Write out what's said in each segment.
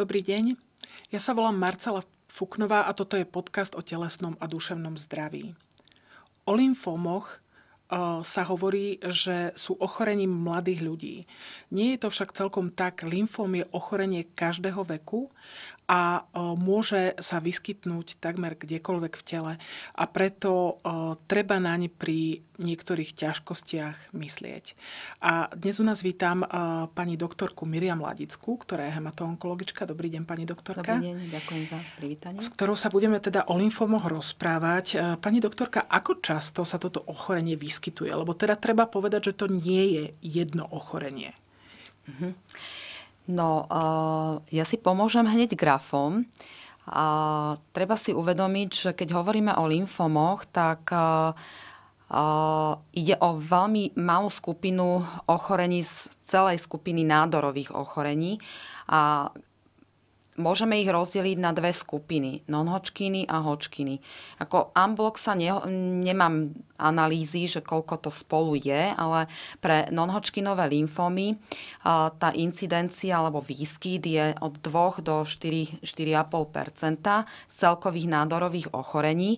Dobrý deň, ja sa volám Marcela Fuknová a toto je podcast o telesnom a duševnom zdraví. O lymfómoch e, sa hovorí, že sú ochorením mladých ľudí. Nie je to však celkom tak. Lymfóm je ochorenie každého veku a môže sa vyskytnúť takmer kdekoľvek v tele a preto treba naň pri niektorých ťažkostiach myslieť. A dnes u nás vítam pani doktorku Miriam Ladickú, ktorá je hematoonkologička. Dobrý deň, pani doktorka. Dobrý deň, ďakujem za privítanie. S ktorou sa budeme teda o lymfomoch rozprávať. E, pani doktorka, ako často sa toto ochorenie vyskytuje? Lebo teda treba povedať, že to nie je jedno ochorenie. Mm-hmm. No, eh, ja si pomôžem hneď grafom. A treba si uvedomiť, že keď hovoríme o lymfomoch, tak eh, eh, ide o veľmi malú skupinu ochorení z celej skupiny nádorových ochorení. A môžeme ich rozdeliť na dve skupiny, nonhočkiny a hočkiny. Ako unblock sa ne, nemám analýzy, že koľko to spolu je, ale pre nonhočkinové lymfómy tá incidencia alebo výskyt je od 2 do 4,5 z celkových nádorových ochorení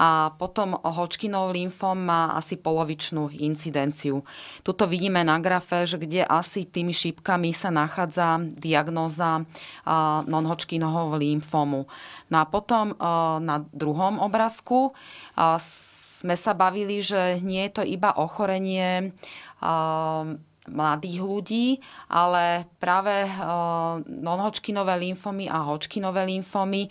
a potom hočkinov lymfom má asi polovičnú incidenciu. Tuto vidíme na grafe, že kde asi tými šípkami sa nachádza diagnóza non non lymfomu. No a potom eh, na druhom obrázku eh, sme sa bavili, že nie je to iba ochorenie eh, mladých ľudí, ale práve eh, non-Hodgkinové lymfomy a hočkinové lymfomy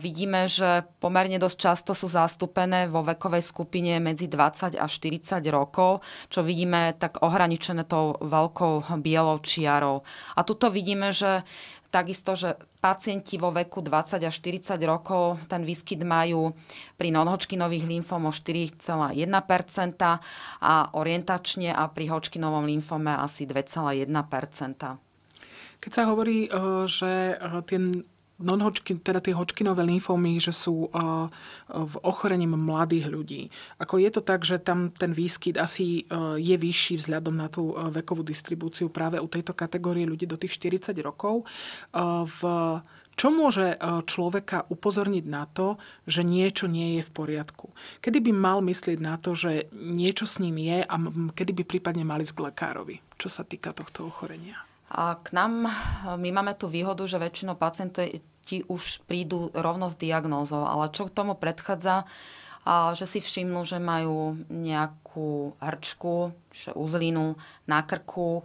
vidíme, že pomerne dosť často sú zastúpené vo vekovej skupine medzi 20 a 40 rokov, čo vidíme tak ohraničené tou veľkou bielou čiarou. A tuto vidíme, že takisto, že pacienti vo veku 20 až 40 rokov ten výskyt majú pri nonhočkinových hodgkinových 4,1% a orientačne a pri hočkinovom lymfome asi 2,1%. Keď sa hovorí, eh, že eh, tie non-Hodgkin, teda tie Hodgkinové lymfómy, že sú uh, v ochorením mladých ľudí. Ako je to tak, že tam ten výskyt asi uh, je vyšší vzhľadom na tú uh, vekovú distribúciu práve u tejto kategórie ľudí do tých 40 rokov. V, čo môže človeka upozorniť na to, že niečo nie je v poriadku? Kedy by mal myslieť na to, že niečo s ním je a kedy by prípadne mali ísť k lekárovi, čo sa týka tohto ochorenia? A k nám, my máme tú výhodu, že väčšinou pacienti už prídu rovno s diagnózou, ale čo k tomu predchádza, a že si všimnú, že majú nejakú hrčku, že uzlinu na krku,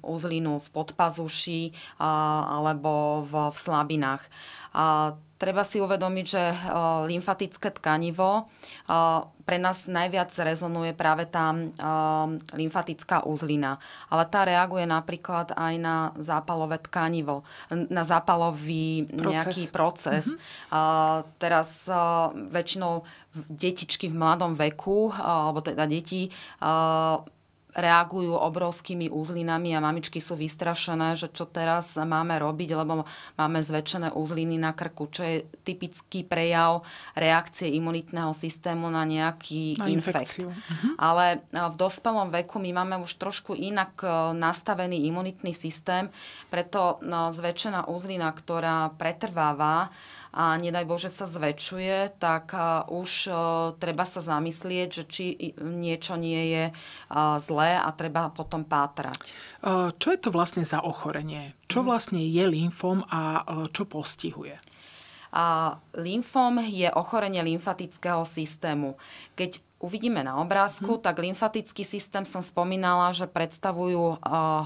uzlinu v podpazuši alebo v, v slabinách. A treba si uvedomiť, že eh, lymfatické tkanivo eh, pre nás najviac rezonuje práve tá eh, lymfatická uzlina. Ale tá reaguje napríklad aj na zápalové tkanivo, na zápalový proces. nejaký proces. Mm-hmm. Teraz väčšinou detičky v mladom veku, alebo teda deti reagujú obrovskými úzlinami a mamičky sú vystrašené, že čo teraz máme robiť, lebo máme zväčšené úzliny na krku, čo je typický prejav reakcie imunitného systému na nejaký na infekt. Mhm. Ale eh, v dospelom veku my máme už trošku inak eh, nastavený imunitný systém, preto eh, zväčšená úzlina, ktorá pretrváva, a nedaj Bože sa zväčšuje, tak už treba sa zamyslieť, že či niečo nie je zlé a treba potom pátrať. Čo je to vlastne za ochorenie? Čo mhm. vlastne je lymfom a čo postihuje? A lymfom je ochorenie lymfatického systému. Keď uvidíme na obrázku, uh-huh. tak lymfatický systém som spomínala, že predstavujú eh,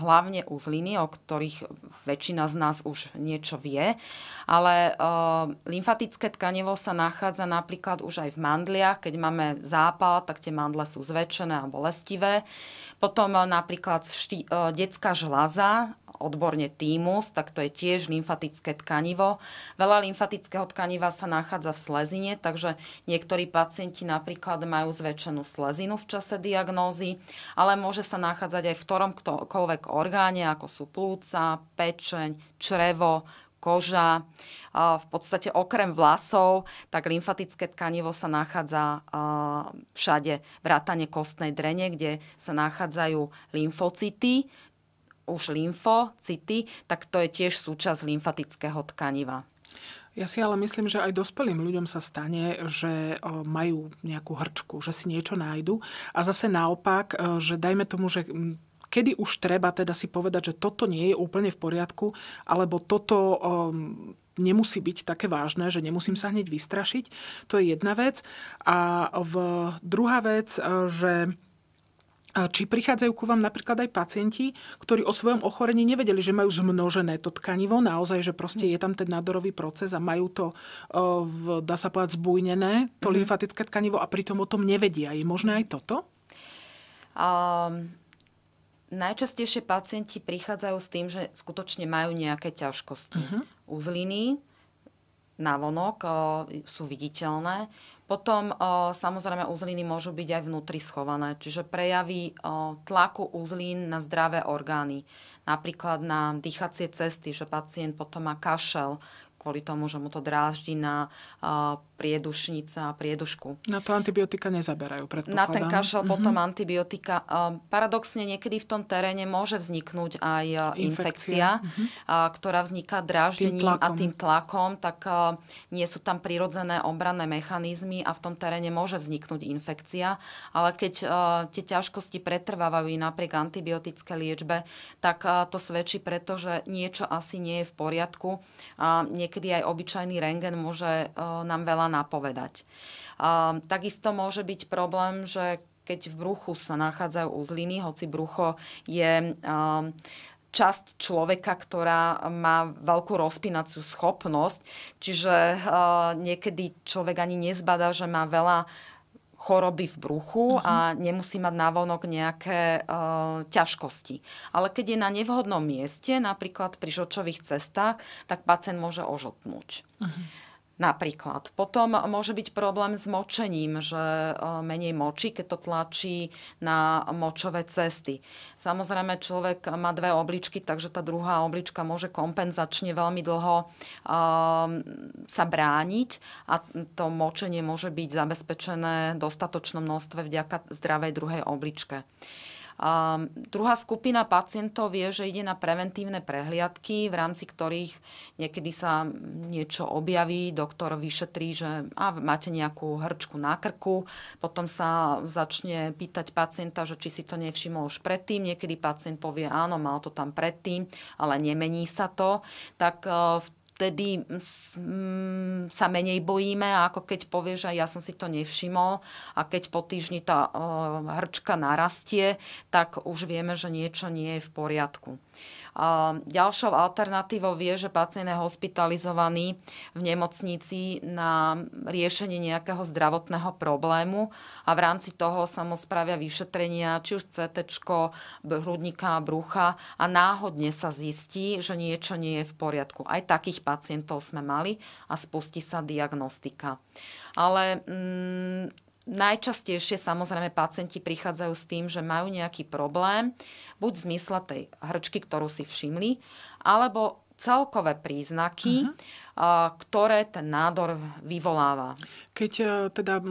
hlavne uzliny, o ktorých väčšina z nás už niečo vie, ale eh, lymfatické tkanivo sa nachádza napríklad už aj v mandliach, keď máme zápal, tak tie mandle sú zväčšené a bolestivé. Potom eh, napríklad šti- detská žľaza, odborne týmus, tak to je tiež lymfatické tkanivo. Veľa lymfatického tkaniva sa nachádza v slezine, takže niektorí pacienti napríklad majú zväčšenú slezinu v čase diagnózy, ale môže sa nachádzať aj v ktoromkoľvek orgáne, ako sú plúca, pečeň, črevo, koža. V podstate okrem vlasov, tak lymfatické tkanivo sa nachádza všade. Vrátane kostnej drene, kde sa nachádzajú lymfocity, už lymfocity, tak to je tiež súčasť lymfatického tkaniva. Ja si ale myslím, že aj dospelým ľuďom sa stane, že majú nejakú hrčku, že si niečo nájdu. A zase naopak, že dajme tomu, že kedy už treba teda si povedať, že toto nie je úplne v poriadku, alebo toto um, nemusí byť také vážne, že nemusím sa hneď vystrašiť. To je jedna vec. A v druhá vec, že či prichádzajú ku vám napríklad aj pacienti, ktorí o svojom ochorení nevedeli, že majú zmnožené to tkanivo, naozaj, že proste je tam ten nádorový proces a majú to, e, dá sa povedať, zbújnené, to mm-hmm. lymfatické tkanivo a pritom o tom nevedia. Je možné aj toto? Um, najčastejšie pacienti prichádzajú s tým, že skutočne majú nejaké ťažkosti. Mm-hmm. Uzliny vonok e, sú viditeľné potom samozrejme úzliny môžu byť aj vnútri schované, čiže prejavy tlaku úzlín na zdravé orgány, napríklad na dýchacie cesty, že pacient potom má kašel, kvôli tomu, že mu to dráždi na uh, priedušnica a priedušku. Na to antibiotika nezaberajú, predpokladám. Na ten kašel mm-hmm. potom antibiotika. Uh, paradoxne niekedy v tom teréne môže vzniknúť aj uh, infekcia, infekcia mm-hmm. uh, ktorá vzniká dráždením tým a tým tlakom, tak uh, nie sú tam prirodzené obranné mechanizmy a v tom teréne môže vzniknúť infekcia. Ale keď uh, tie ťažkosti pretrvávajú napriek antibiotické liečbe, tak uh, to svedčí preto, že niečo asi nie je v poriadku. A niekedy niekedy aj obyčajný rengen môže e, nám veľa napovedať. E, takisto môže byť problém, že keď v bruchu sa nachádzajú uzliny, hoci brucho je e, časť človeka, ktorá má veľkú rozpínaciu schopnosť, čiže niekedy človek ani nezbada, že má veľa choroby v bruchu uh-huh. a mhm. nemusí mať navonok nejaké e, ťažkosti. Ale keď je na nevhodnom mieste, napríklad pri žočových cestách, tak pacient môže ožotnúť. Uh-huh. Napríklad. Potom môže byť problém s močením, že e, menej močí, keď to tlačí na močové cesty. Samozrejme, človek má dve obličky, takže tá druhá oblička môže kompenzačne veľmi dlho e, sa brániť a to močenie môže byť zabezpečené v dostatočnom množstve vďaka zdravej druhej obličke. A druhá skupina pacientov vie, že ide na preventívne prehliadky, v rámci ktorých niekedy sa niečo objaví, doktor vyšetrí, že a, máte nejakú hrčku na krku, potom sa začne pýtať pacienta, že či si to nevšimol už predtým, niekedy pacient povie áno, mal to tam predtým, ale nemení sa to, tak e, v vtedy mm, sa menej bojíme, ako keď povie, že ja som si to nevšimol a keď po týždni tá hrčka narastie, tak už vieme, že niečo nie je v poriadku. A ďalšou alternatívou je, že pacient je hospitalizovaný v nemocnici na riešenie nejakého zdravotného problému a v rámci toho sa mu spravia vyšetrenia, či už CT, hrudníka brucha a náhodne sa zistí, že niečo nie je v poriadku. Aj takých pacientov sme mali a spustí sa diagnostika. Ale mm, Najčastejšie samozrejme pacienti prichádzajú s tým, že majú nejaký problém, buď v zmysle tej hrčky, ktorú si všimli, alebo celkové príznaky, uh-huh. ktoré ten nádor vyvoláva. Keď e, teda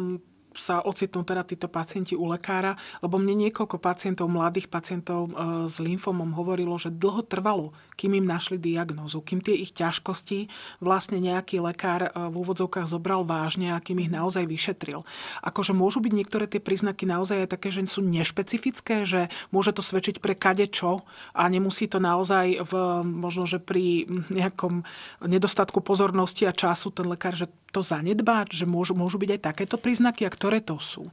sa ocitnú teda títo pacienti u lekára, lebo mne niekoľko pacientov, mladých pacientov e, s lymfomom hovorilo, že dlho trvalo, kým im našli diagnózu, kým tie ich ťažkosti vlastne nejaký lekár e, v úvodzovkách zobral vážne a kým ich mhm. naozaj vyšetril. Akože môžu byť niektoré tie príznaky naozaj aj také, že sú nešpecifické, že môže to svedčiť pre kade čo a nemusí to naozaj v, možno, že pri nejakom nedostatku pozornosti a času ten lekár, že to zanedbá, že môžu, môžu byť aj takéto príznaky a ktoré to sú.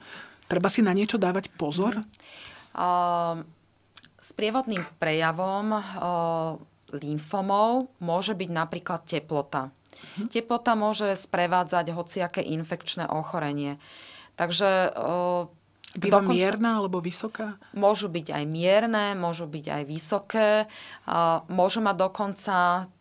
Treba si na niečo dávať pozor? Mm. Uh, s prievodným prejavom uh, lymfomov môže byť napríklad teplota. Mhm. Teplota môže sprevádzať hociaké infekčné ochorenie. Takže e, Býva dokonca, mierna alebo vysoká? Môžu byť aj mierne, môžu byť aj vysoké. E, môžu mať dokonca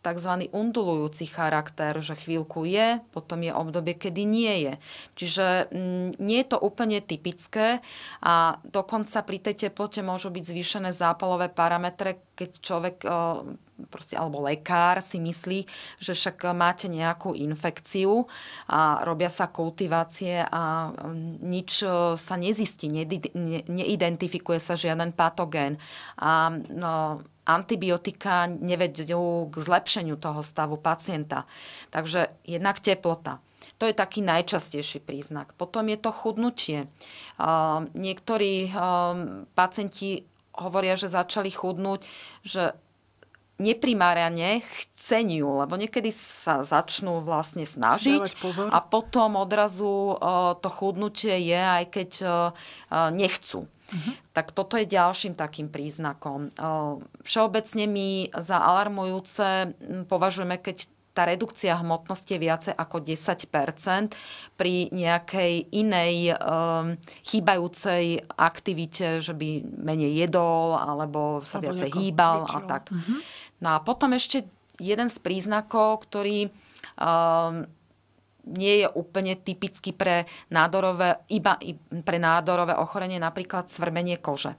tzv. undulujúci charakter, že chvíľku je, potom je obdobie, kedy nie je. Čiže mm, nie je to úplne typické a dokonca pri tej teplote môžu byť zvýšené zápalové parametre, keď človek e, proste, alebo lekár si myslí, že však máte nejakú infekciu a robia sa kultivácie a mm, nič e, sa nezistí, neidentifikuje sa žiaden patogén. A no, antibiotika nevedú k zlepšeniu toho stavu pacienta. Takže jednak teplota. To je taký najčastejší príznak. Potom je to chudnutie. Uh, niektorí e, pacienti hovoria, že začali chudnúť, že neprimárane chceniu, lebo niekedy sa začnú vlastne snažiť a potom odrazu to chudnutie je, aj keď nechcú. Uh-huh. Tak toto je ďalším takým príznakom. Všeobecne my za alarmujúce považujeme, keď tá redukcia hmotnosti je viacej ako 10 pri nejakej inej e, chýbajúcej aktivite, že by menej jedol alebo sa alebo viacej hýbal cvičil. a tak. Uh-huh. No a potom ešte jeden z príznakov, ktorý e, nie je úplne typický pre nádorové, iba pre nádorové ochorenie, napríklad svrmenie kože.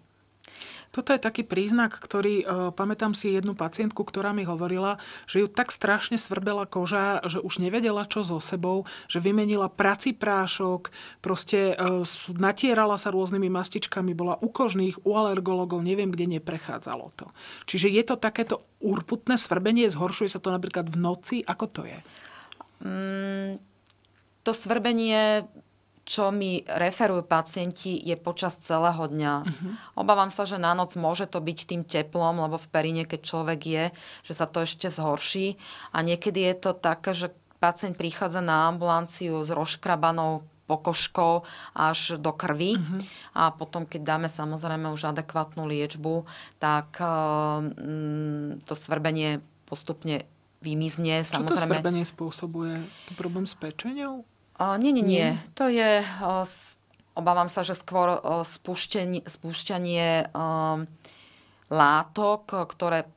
Toto je taký príznak, ktorý, e, pamätám si jednu pacientku, ktorá mi hovorila, že ju tak strašne svrbela koža, že už nevedela, čo so sebou, že vymenila prací prášok, proste e, natierala sa rôznymi mastičkami, bola u kožných, u alergologov, neviem, kde neprechádzalo to. Čiže je to takéto urputné svrbenie, zhoršuje sa to napríklad v noci, ako to je? Mm, to svrbenie čo mi referujú pacienti, je počas celého dňa. Uh-huh. Obávam sa, že na noc môže to byť tým teplom, lebo v perine, keď človek je, že sa to ešte zhorší. A niekedy je to také, že pacient prichádza na ambulanciu s rozškrabanou pokožkou až do krvi uh-huh. a potom, keď dáme samozrejme už adekvátnu liečbu, tak um, to svrbenie postupne vymizne. Čo samozrejme. to svrbenie spôsobuje? To problém s pečenou? Uh, nie, nie, nie. To je, s, obávam sa, že skôr uh, spúšťanie, látok, ktoré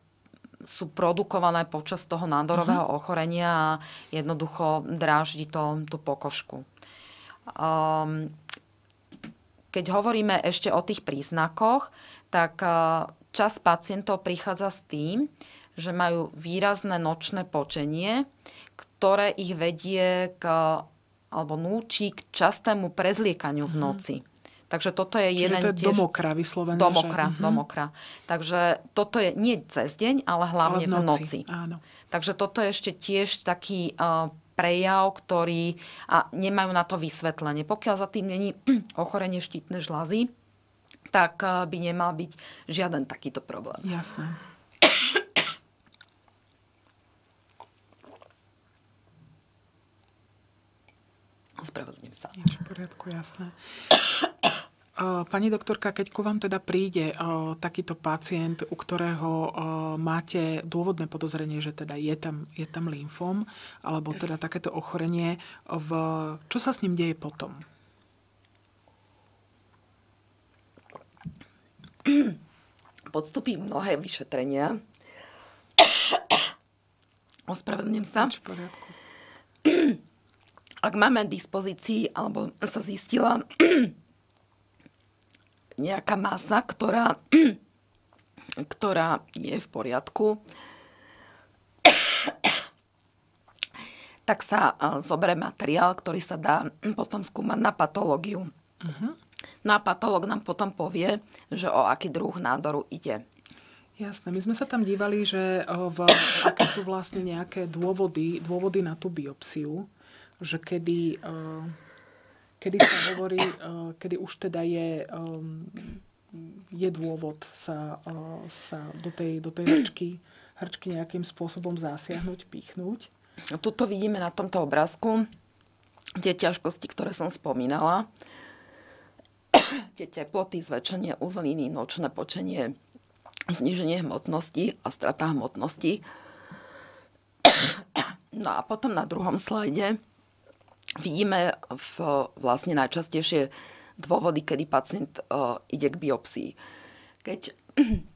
sú produkované počas toho nádorového mm-hmm. ochorenia a jednoducho dráždi to, tú pokožku. Um, keď hovoríme ešte o tých príznakoch, tak uh, čas pacientov prichádza s tým, že majú výrazné nočné počenie, ktoré ich vedie k alebo núči k častému prezliekaniu v mhm. noci. Mm. Takže toto je Čiže jeden to je tiež... domokra vyslovené. Domokra, že... Mhm. domokra. Takže toto je nie cez deň, ale hlavne ale v noci. V noci. Áno. Takže toto je ešte tiež taký uh, prejav, ktorý a nemajú na to vysvetlenie. Pokiaľ za tým není ochorenie štítne žlazy, tak e, by nemal byť žiaden takýto problém. Jasné. ospravedlňujem sa. Až v poriadku, jasné. Eh, pani doktorka, keď ku vám teda príde eh, takýto pacient, u ktorého eh, máte dôvodné podozrenie, že teda je tam, je tam lymfom, alebo teda takéto ochorenie, v, čo sa s ním deje potom? Podstupí mnohé vyšetrenia. Ospravedlňujem sa. V poriadku ak máme dispozícii, alebo sa zistila nejaká masa, ktorá, ktorá je v poriadku, tak sa zoberie materiál, ktorý sa dá potom skúmať na patológiu. Uh-huh. No a patológ nám potom povie, že o aký druh nádoru ide. Jasné, my sme sa tam dívali, že v, aké sú vlastne nejaké dôvody, dôvody na tú biopsiu že kedy, eh, kedy sa hovorí, eh, kedy už teda je, eh, je dôvod sa, sa do tej, do tej hrčky, hrčky nejakým spôsobom zasiahnuť, pichnúť. No, tuto vidíme na tomto obrázku tie ťažkosti, ktoré som spomínala. Tie teploty, zväčšenie uzliny, nočné počenie, zniženie hmotnosti a strata hmotnosti. No a potom na druhom slajde Vidíme v, vlastne najčastejšie dôvody, kedy pacient uh, ide k biopsii. Keď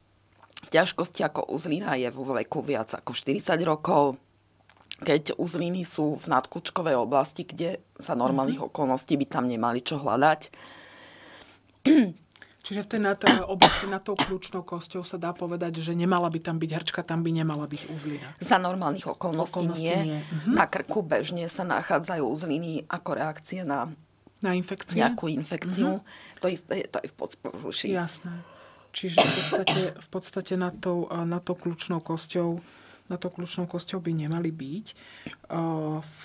ťažkosti ako uzlina je vo veku viac ako 40 rokov, keď uzliny sú v nadkľúčkovej oblasti, kde za normálnych mm-hmm. okolností by tam nemali čo hľadať. Čiže v tej na oblasti nad tou kľúčnou kosťou sa dá povedať, že nemala by tam byť hrčka, tam by nemala byť uzlina. Za normálnych okolností, okolností nie. nie. Mhm. Na krku bežne sa nachádzajú uzliny ako reakcie na, na infekcie? nejakú infekciu. Mhm. To isté je to aj v podspožuši. Jasné. Čiže v podstate, v podstate na, tou, na to kľúčnou kosťou na to kľúčnou kosťou by nemali byť. V,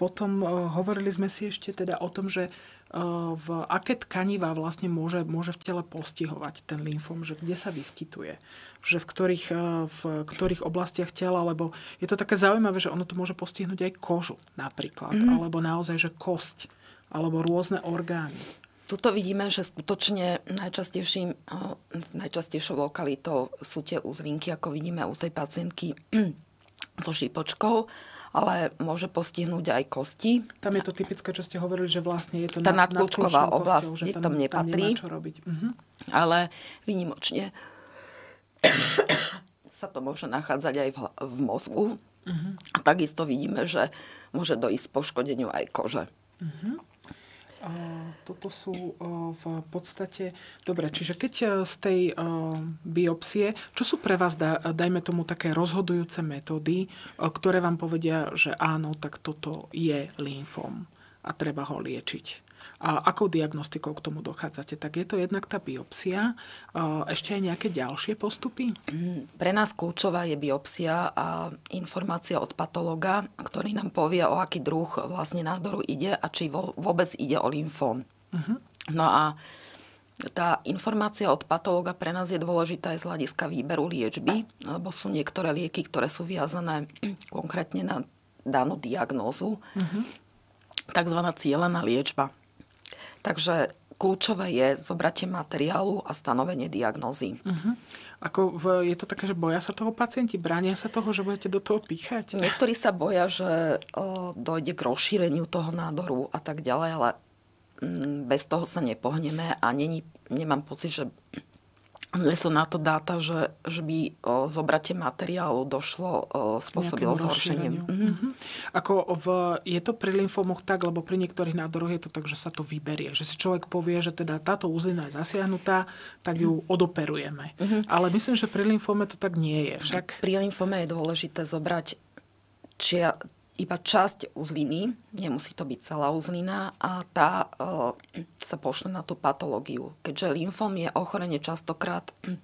potom hovorili sme si ešte teda o tom, že E, v aké tkaniva vlastne môže, môže v tele postihovať ten lymfom, že kde sa vyskytuje, že v ktorých, e, v ktorých oblastiach tela, lebo je to také zaujímavé, že ono to môže postihnúť aj kožu napríklad, mm-hmm. alebo naozaj, že kosť, alebo rôzne orgány. Tuto vidíme, že skutočne najčastejším, e, najčastejšou lokalitou sú tie úzlinky, ako vidíme u tej pacientky so šípočkou ale môže postihnúť aj kosti. Tam je to typické, čo ste hovorili, že vlastne je to tá nadklúčková oblasť, kostou, že tam, tam nepatrí. Tam čo robiť. Uh-huh. Ale vynimočne sa to môže nachádzať aj v, v mozgu. Uh-huh. A takisto vidíme, že môže dojsť poškodeniu aj kože. Uh-huh toto sú e, v podstate... Dobre, čiže keď e, z tej e, biopsie, čo sú pre vás, dajme tomu, také rozhodujúce metódy, ktoré vám povedia, že áno, tak toto je lymfom a treba ho liečiť? A akou diagnostikou k tomu dochádzate? Tak je to jednak tá biopsia, ešte aj nejaké ďalšie postupy? Mm, pre nás kľúčová je biopsia a informácia od patológa, ktorý nám povie, o aký druh vlastne nádoru ide a či vôbec ide o lymfón. Uh-huh. Mhm. No a tá informácia od patológa pre nás je dôležitá aj z hľadiska výberu liečby, lebo sú niektoré lieky, ktoré sú viazané konkrétne na danú diagnózu. Uh-huh. Takzvaná cieľená liečba. Takže kľúčové je zobratie materiálu a stanovenie diagnózy. Uh-huh. Ako v, je to také, že boja sa toho pacienti? Bránia sa toho, že budete do toho píchať? Niektorí sa boja, že o, dojde k rozšíreniu toho nádoru a tak ďalej, ale m, mm, bez toho sa nepohneme a není, nemám pocit, že sú na to dáta, že, že by o, zobratie materiálu došlo, o, spôsobilo zhoršenie. Mm-hmm. Mhm. Ako v, je to pri lymfomoch tak, lebo pri niektorých nádoroch je to tak, že sa to vyberie. Že si človek povie, že teda táto úzlina je zasiahnutá, tak ju mm-hmm. odoperujeme. Mm-hmm. Ale myslím, že pri lymfome to tak nie je. Však... Pri lymfome je dôležité zobrať čia, iba časť uzliny, nemusí to byť celá uzlina a tá e, sa pošle na tú patológiu. Keďže lymfom je ochorenie častokrát hm,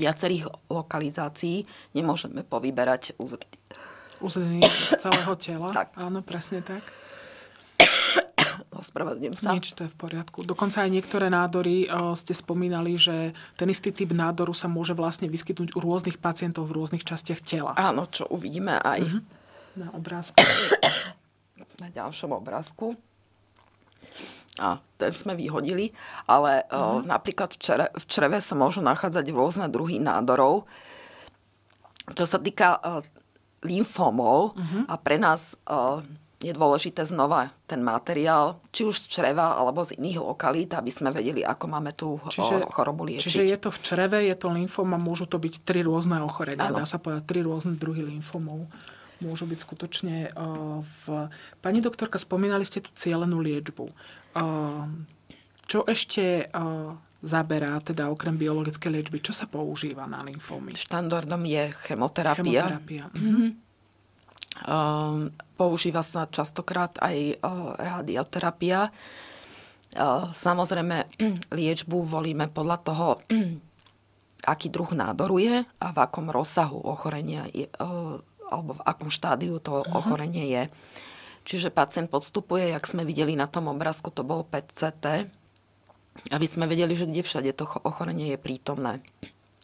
viacerých lokalizácií, nemôžeme povyberať uzliny. Uzliny celého tela? tak. Áno, presne tak. Ospravedlňujem sa. Nič, to je v poriadku. Dokonca aj niektoré nádory o, eh, ste spomínali, že ten istý typ nádoru sa môže vlastne vyskytnúť u rôznych pacientov v rôznych častiach tela. Áno, čo uvidíme aj Mm-hmm na obrázku. na ďalšom obrázku. A ten sme vyhodili, ale eh, mm. o, napríklad v, čere, v čreve sa môžu nachádzať rôzne druhy nádorov. Čo sa týka o, eh, lymfómov mm-hmm. a pre nás o, eh, je dôležité znova ten materiál, či už z čreva alebo z iných lokalít, aby sme vedeli, ako máme tú čiže, chorobu liečiť. Čiže je to v čreve, je to a môžu to byť tri rôzne ochorenia, dá sa povedať, tri rôzne druhy lymfomov môžu byť skutočne eh, v... Pani doktorka, spomínali ste tú cieľenú liečbu. Eh, čo ešte eh, zaberá, teda okrem biologickej liečby, čo sa používa na lymfómy? Štandardom je chemoterapia. chemoterapia. Mm-hmm. Um, používa sa častokrát aj uh, radioterapia. Uh, samozrejme, liečbu volíme podľa toho, aký druh nádoru je a v akom rozsahu ochorenia je, uh, alebo v akom štádiu to uh-huh. ochorenie je. Čiže pacient podstupuje, jak sme videli na tom obrázku, to bolo PCT, aby sme vedeli, že kde všade to ochorenie je prítomné.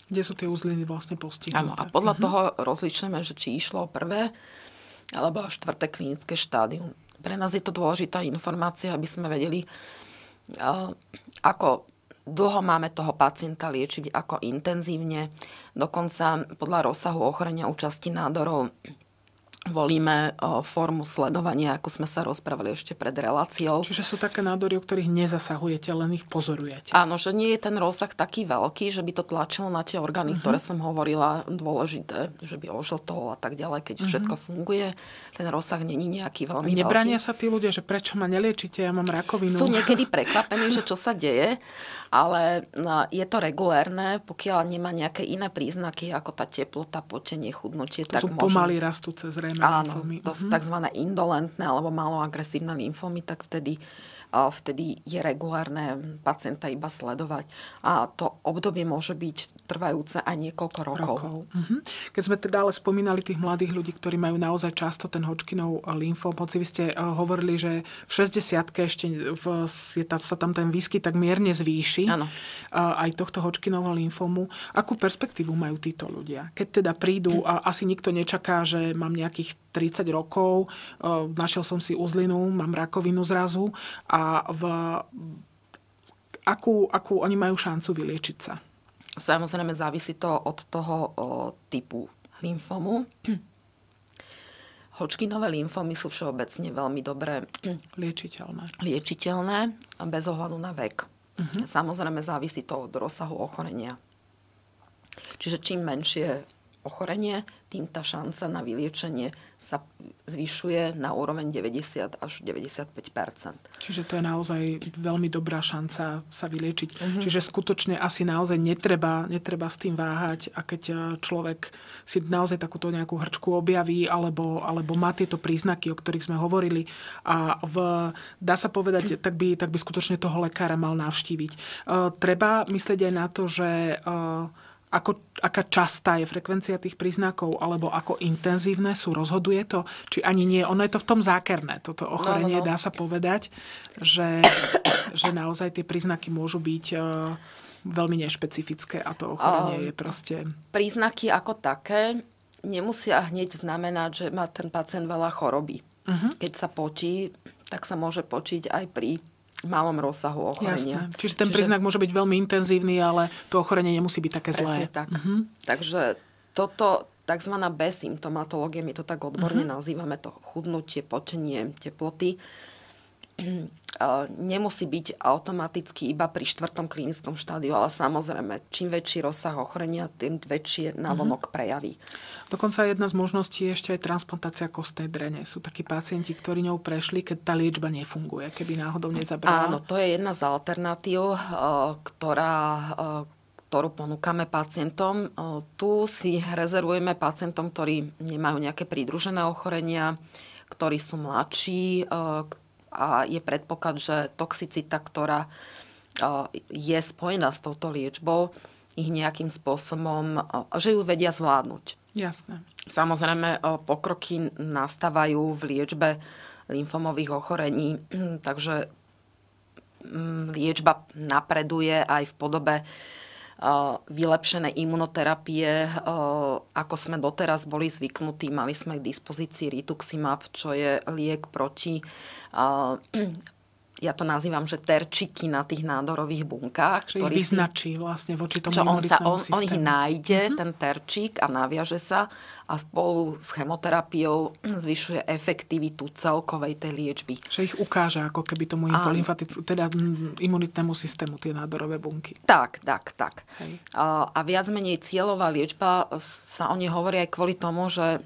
Kde sú tie uzliny vlastne postihnuté. Áno, a podľa uh-huh. toho rozličujeme, že či išlo o prvé alebo o štvrté klinické štádium. Pre nás je to dôležitá informácia, aby sme vedeli, ako Dlho máme toho pacienta liečiť ako intenzívne, dokonca podľa rozsahu ochorenia účasti nádorov volíme e, formu sledovania, ako sme sa rozprávali ešte pred reláciou. Čiže sú také nádory, o ktorých nezasahujete, len ich pozorujete. Áno, že nie je ten rozsah taký veľký, že by to tlačilo na tie orgány, uh-huh. ktoré som hovorila, dôležité, že by toho a tak ďalej, keď uh-huh. všetko funguje. Ten rozsah není nejaký veľmi Nebrania veľký. Nebrania sa tí ľudia, že prečo ma neliečite, ja mám rakovinu. Sú niekedy prekvapení, že čo sa deje, ale no, je to regulérne, pokiaľ nemá nejaké iné príznaky, ako tá teplota, potenie, chudnutie. To tak sú možno... pomaly rastúce zrejme Áno, lymfómy. to sú mhm. tzv. indolentné alebo malo agresívne lymfómy, tak vtedy vtedy je regulárne pacienta iba sledovať. A to obdobie môže byť trvajúce aj niekoľko rokov. rokov. Mhm. Keď sme teda ale spomínali tých mladých ľudí, ktorí majú naozaj často ten hočkinov lymfom, hoci vy ste e, hovorili, že v 60 ešte v, je tá, sa tam ten výskyt tak mierne zvýši. Ano. E, aj tohto hočkinovho lymfomu. Akú perspektívu majú títo ľudia? Keď teda prídu, a asi nikto nečaká, že mám nejakých 30 rokov, e, našiel som si uzlinu, mám rakovinu zrazu a v, akú, akú oni majú šancu vyliečiť sa. Samozrejme závisí to od toho o, typu lymfomu. Hočkinové lymfomy sú všeobecne veľmi dobre liečiteľné. liečiteľné bez ohľadu na vek. Uh-huh. Samozrejme závisí to od rozsahu ochorenia. Čiže čím menšie ochorenie, tým tá šanca na vyliečenie sa zvyšuje na úroveň 90 až 95 Čiže to je naozaj veľmi dobrá šanca sa vyliečiť. Uh-huh. Čiže skutočne asi naozaj netreba, netreba s tým váhať a keď e, človek si naozaj takúto nejakú hrčku objaví alebo, alebo má tieto príznaky, o ktorých sme hovorili a v, dá sa povedať, tak by, tak by skutočne toho lekára mal navštíviť. Uh, treba myslieť aj na to, že uh, ako, aká častá je frekvencia tých príznakov, alebo ako intenzívne sú, rozhoduje to, či ani nie. Ono je to v tom zákerné, toto ochorenie, no, no, no. dá sa povedať, že, že naozaj tie príznaky môžu byť eh, veľmi nešpecifické a to ochorenie um, je proste... Príznaky ako také nemusia hneď znamenať, že má ten pacient veľa choroby. Uh-huh. Keď sa potí, tak sa môže počiť aj pri malom rozsahu ochorenia. Jasné. Čiže ten Čiže... príznak môže byť veľmi intenzívny, ale to ochorenie nemusí byť také zlé. tak. Mm-hmm. Takže toto tzv. besymptomatológia, my to tak odborne mm-hmm. nazývame, to chudnutie, potenie, teploty, Eh, nemusí byť automaticky iba pri štvrtom klinickom štádiu, ale samozrejme, čím väčší rozsah ochorenia, tým väčšie navonok mhm. prejaví. Dokonca jedna z možností je ešte aj transplantácia kostnej drene. Sú takí pacienti, ktorí ňou prešli, keď tá liečba nefunguje, keby náhodou nezabrala. Áno, to je jedna z alternatív, eh, ktorá, eh, ktorú ponúkame pacientom. Tu si rezervujeme pacientom, ktorí nemajú nejaké prídružené ochorenia, ktorí sú mladší, a je predpoklad, že toxicita, ktorá je spojená s touto liečbou, ich nejakým spôsobom, že ju vedia zvládnuť. Jasné. Samozrejme, pokroky nastávajú v liečbe lymfomových ochorení, takže mm, liečba napreduje aj v podobe Eh, vylepšené imunoterapie, eh, ako sme doteraz boli zvyknutí. Mali sme k dispozícii rituximab, čo je liek proti eh, ja to nazývam, že terčiky na tých nádorových bunkách. Čiže ktorý vyznačí si, vlastne voči tomu on, sa, on, systému. on ich nájde, mm-hmm. ten terčik a naviaže sa a spolu s chemoterapiou zvyšuje efektivitu celkovej tej liečby. Čo ich ukáže ako keby tomu a... teda imunitnému systému tie nádorové bunky. Tak, tak, tak. Hej. A viac menej cieľová liečba sa o nej hovorí aj kvôli tomu, že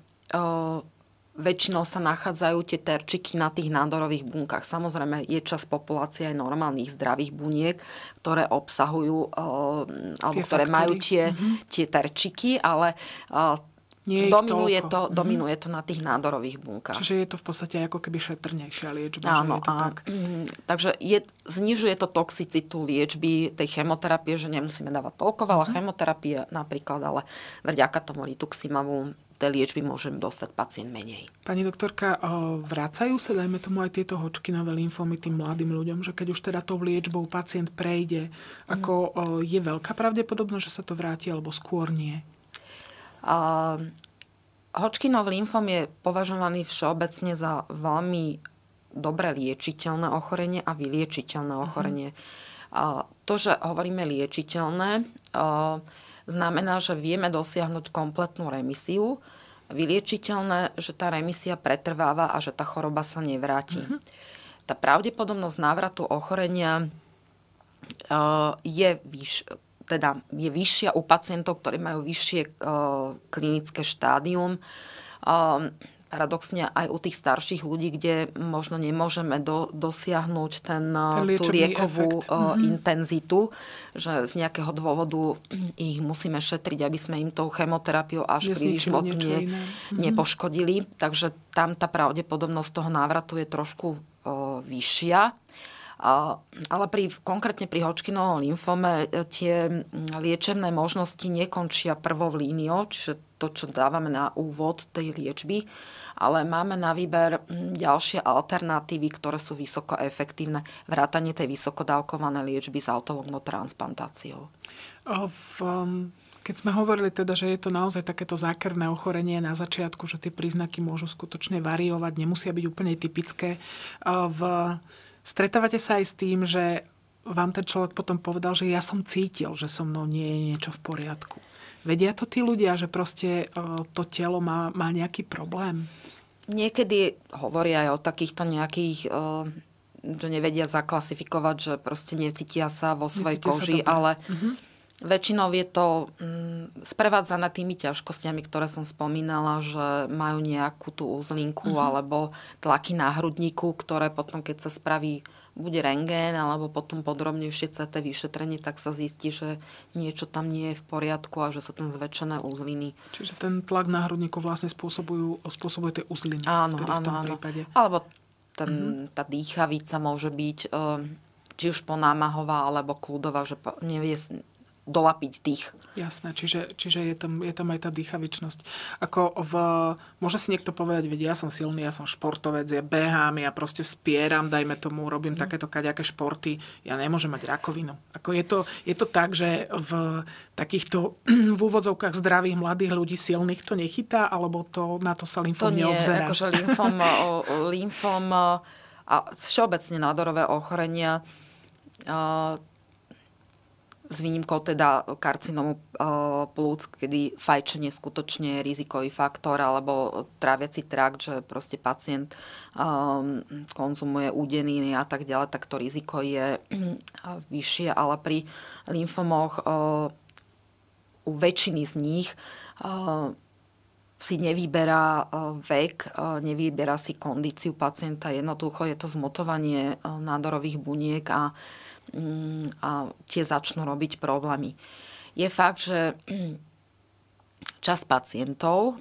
väčšinou sa nachádzajú tie terčiky na tých nádorových bunkách. Samozrejme, je čas populácie aj normálnych zdravých buniek, ktoré obsahujú, eh, alebo tie ktoré faktory. majú tie, mm-hmm. tie terčiky, ale eh, nie dominuje, to, mhm. dominuje to na tých nádorových bunkách. Čiže je to v podstate ako keby šetrnejšia liečba. Áno, že je to a, tak. Mhm, takže je, znižuje to toxicitu liečby tej chemoterapie, že nemusíme dávať toľko veľa mm. chemoterapie napríklad, ale vďaka tomu rituximavu tej liečby môžem dostať pacient menej. Pani doktorka, vracajú sa, dajme tomu aj tieto hočkinové lymfómy tým mladým ľuďom, že keď už teda tou liečbou pacient prejde, ako mm. je veľká pravdepodobnosť, že sa to vráti alebo skôr nie? Uh, Hočkinov lymfom je považovaný všeobecne za veľmi dobre liečiteľné ochorenie a vyliečiteľné mhm. ochorenie. Uh-huh. Uh, to, že hovoríme liečiteľné, uh, znamená, že vieme dosiahnuť kompletnú remisiu, vyliečiteľné, že tá remisia pretrváva a že tá choroba sa nevráti. Mm-hmm. Tá pravdepodobnosť návratu ochorenia e, je, vyš, teda je vyššia u pacientov, ktorí majú vyššie e, klinické štádium. E, paradoxne aj u tých starších ľudí, kde možno nemôžeme do, dosiahnuť ten, ten eh, tú liekovú efekt. Eh, mhm. intenzitu, že z nejakého dôvodu ich musíme šetriť, aby sme im tou chemoterapiou až Nezničili príliš moc ne, mhm. nepoškodili. Takže tam tá pravdepodobnosť toho návratu je trošku eh, vyššia. Ale pri, konkrétne pri Hočkinovom lymfome tie mm, liečebné možnosti nekončia prvou líniou, čiže to, čo dávame na úvod tej liečby, ale máme na výber mm, ďalšie alternatívy, ktoré sú vysoko efektívne, vrátanie tej vysokodávkované liečby s autolognou transplantáciou. V, um, keď sme hovorili teda, že je to naozaj takéto zákerné ochorenie na začiatku, že tie príznaky môžu skutočne variovať, nemusia byť úplne typické. V, stretávate sa aj s tým, že vám ten človek potom povedal, že ja som cítil, že so mnou nie je niečo v poriadku. Vedia to tí ľudia, že proste e, to telo má, má nejaký problém? Niekedy hovoria aj o takýchto nejakých e, že nevedia zaklasifikovať, že proste necítia sa vo svojej necítia koži, ale mm-hmm. väčšinou je to mm, sprevádzané tými ťažkostiami, ktoré som spomínala, že majú nejakú tú úzlinku mm-hmm. alebo tlaky na hrudníku, ktoré potom, keď sa spraví buď rengén, alebo potom podrobnejšie CT vyšetrenie, tak sa zistí, že niečo tam nie je v poriadku a že sú tam zväčšené uzliny. Čiže ten tlak na hrudníku vlastne spôsobujú, spôsobuje tie uzliny áno, v, áno, v tom áno. prípade. Alebo ten, mm-hmm. tá dýchavica môže byť ehm, či už ponámahová alebo kľudová, že nevie dolapiť dých. Jasné, čiže, čiže je, tam, je tam aj tá dýchavičnosť. Ako v, môže si niekto povedať, veď ja som silný, ja som športovec, ja behám, ja proste vspieram, dajme tomu, robím mm. takéto kaďaké športy, ja nemôžem mať rakovinu. Ako je to, je to tak, že v takýchto v úvodzovkách zdravých mladých ľudí silných to nechytá, alebo to, na to sa lymfom to nie, akože lymfom, lymfom a všeobecne nádorové ochorenia s výnimkou teda karcinomu eh, plúc, kedy fajčenie skutočne je rizikový faktor alebo tráviaci trakt, že proste pacient eh, konzumuje údeniny a tak ďalej, tak to riziko je eh, vyššie, ale pri lymfomoch u väčšiny z nich si nevyberá vek, nevyberá si kondíciu pacienta, jednoducho je to zmotovanie nádorových buniek a Mm, a tie začnú robiť problémy. Je fakt, že čas pacientov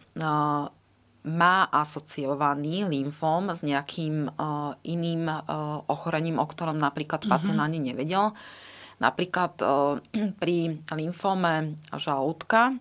má asociovaný lymfom s nejakým iným ochorením, o ktorom napríklad mhm. pacient ani nevedel. Napríklad pri lymfome žalúdka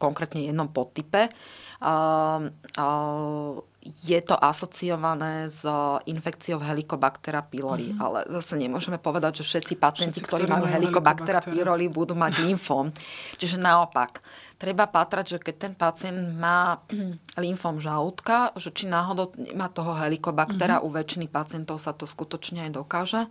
konkrétne jednom podtype. Uh, uh, je to asociované s infekciou Helicobactera pylori, mm-hmm. ale zase nemôžeme povedať, že všetci pacienti, všetci, ktorí, ktorí majú Helicobactera pylori, budú mať lymfom. Čiže naopak, treba patrať, že keď ten pacient má lymfom žalúdka, že či náhodou má toho Helicobactera, mm-hmm. u väčšiny pacientov sa to skutočne aj dokáže. Uh,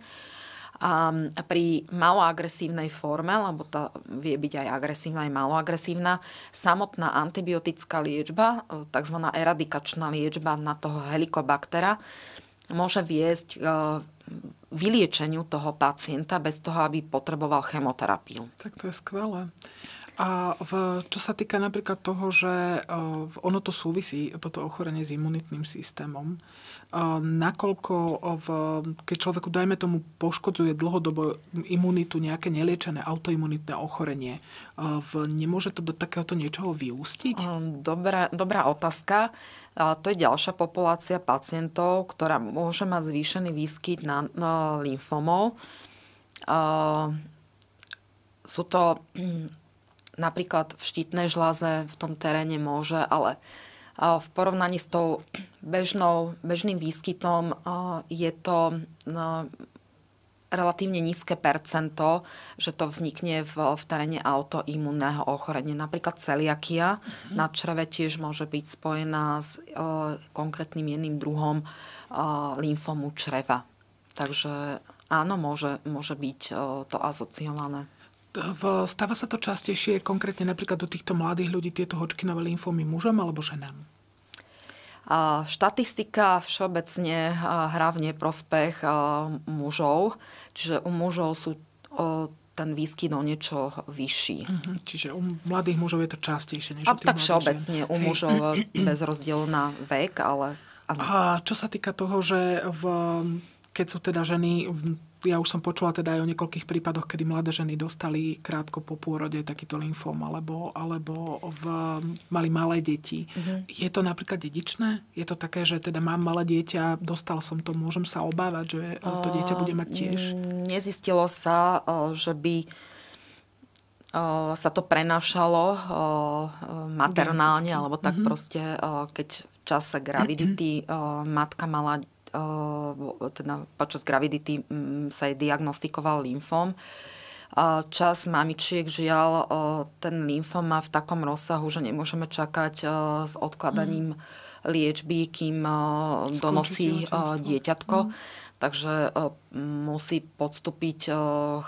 a pri maloagresívnej forme, lebo tá vie byť aj agresívna, aj maloagresívna, samotná antibiotická liečba, e, tzv. eradikačná liečba na toho helikobaktera, môže viesť k e, vyliečeniu toho pacienta bez toho, aby potreboval chemoterapiu. Tak to je skvelé. A v, čo sa týka napríklad toho, že e, ono to súvisí, toto ochorenie s imunitným systémom, nakoľko v, keď človeku, dajme tomu, poškodzuje dlhodobo imunitu nejaké neliečené autoimunitné ochorenie, e, v, nemôže to do takéhoto niečoho vyústiť? Hm, dobrá, dobrá otázka. To je ďalšia populácia pacientov, ktorá môže mať zvýšený výskyt na, na lymfomov. Sú to hm, napríklad v štítnej žláze v tom teréne môže, ale uh, v porovnaní s tou bežnou, bežným výskytom je to relatívne nízke percento, že to vznikne v, v teréne autoimunného ochorenia. Napríklad celiakia mm-hmm. na čreve tiež môže byť spojená s e, konkrétnym jedným druhom e, lymfomu čreva. Takže áno, môže, môže byť e, to asociované stáva sa to častejšie konkrétne napríklad do týchto mladých ľudí tieto hočkinové lymfómy mužom alebo ženám? A štatistika všeobecne hrá v neprospech mužov, čiže u mužov sú ten výskyt o niečo vyšší. Uh-huh. Čiže u mladých mužov je to častejšie než A u tak všeobecne žen. u mužov e, bez rozdielu na vek, ale... Ano. A čo sa týka toho, že v, keď sú teda ženy ja už som počula teda aj o niekoľkých prípadoch, kedy mladé ženy dostali krátko po pôrode takýto lymfom alebo, alebo v, mali malé deti. Uh-huh. Je to napríklad dedičné? Je to také, že teda mám malé dieťa, dostal som to, môžem sa obávať, že e, to dieťa bude mať tiež? Ehm, nezistilo sa, e, že by e, sa to prenášalo maternálne, alebo tak mhm. proste, keď v čase gravidity matka mala Eh, teda počas gravidity mm, sa jej diagnostikoval lymfom. Čas mamičiek, žiaľ, eh, ten lymfom má v takom rozsahu, že nemôžeme čakať eh, s odkladaním mm. liečby, kým Skončí donosí tehotenstvo. dieťatko. Mm. Takže musí podstúpiť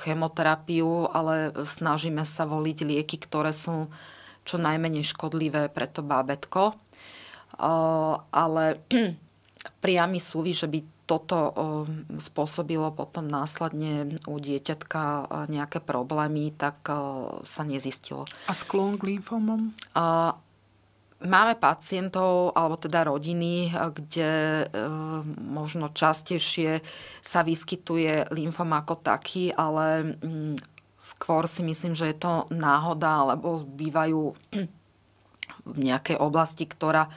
chemoterapiu, ale snažíme sa voliť lieky, ktoré sú čo najmenej škodlivé pre to bábetko. Ale priamy súvis, že by toto spôsobilo potom následne u dieťatka e, nejaké problémy, tak e, sa nezistilo. A sklon k lymfomom? Máme pacientov, alebo teda rodiny, e, kde e, možno častejšie sa vyskytuje lymfom ako taký, ale mm, skôr si myslím, že je to náhoda, alebo bývajú v nejakej oblasti, ktorá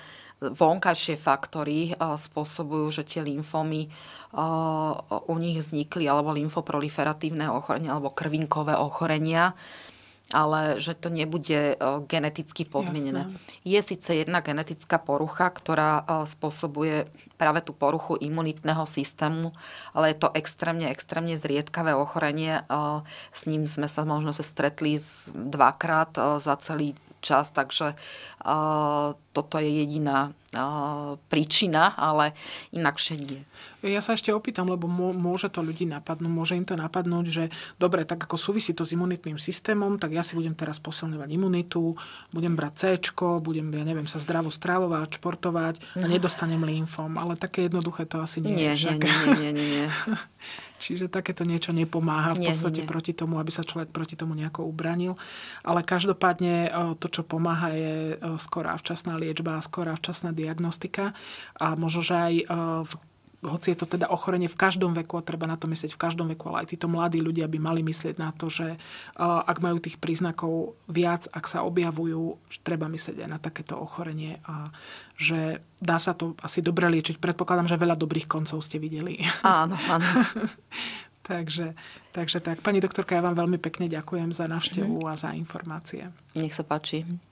vonkajšie faktory eh, spôsobujú, že tie lymfómy eh, u nich vznikli, alebo lymfoproliferatívne ochorenia, alebo krvinkové ochorenia ale že to nebude eh, geneticky podmienené. Je síce jedna genetická porucha, ktorá spôsobuje práve tú poruchu imunitného systému, ale je to extrémne, extrémne zriedkavé ochorenie. S ním sme sa možno sa stretli dvakrát za celý čas, takže eh, toto je jediná príčina, ale inakšie nie. Ja sa ešte opýtam, lebo môže to ľudí napadnúť, môže im to napadnúť, že dobre, tak ako súvisí to s imunitným systémom, tak ja si budem teraz posilňovať imunitu, budem brať C, budem, ja neviem, sa zdravo stravovať, športovať a no. nedostanem lymfom. Ale také jednoduché to asi nie, je. Nie, Nie, nie, nie, nie, nie. Čiže takéto niečo nepomáha v nie, podstate nie. proti tomu, aby sa človek proti tomu nejako ubranil. Ale každopádne to, čo pomáha, je skorá včasná liečba, skorá včasná diagnostika a možno, že aj e, v hoci je to teda ochorenie v každom veku a treba na to myslieť v každom veku, ale aj títo mladí ľudia by mali myslieť na to, že e, ak majú tých príznakov viac, ak sa objavujú, treba myslieť aj na takéto ochorenie a že dá sa to asi dobre liečiť. Predpokladám, že veľa dobrých koncov ste videli. Áno, áno. takže, takže tak. Pani doktorka, ja vám veľmi pekne ďakujem za návštevu mm. a za informácie. Nech sa páči.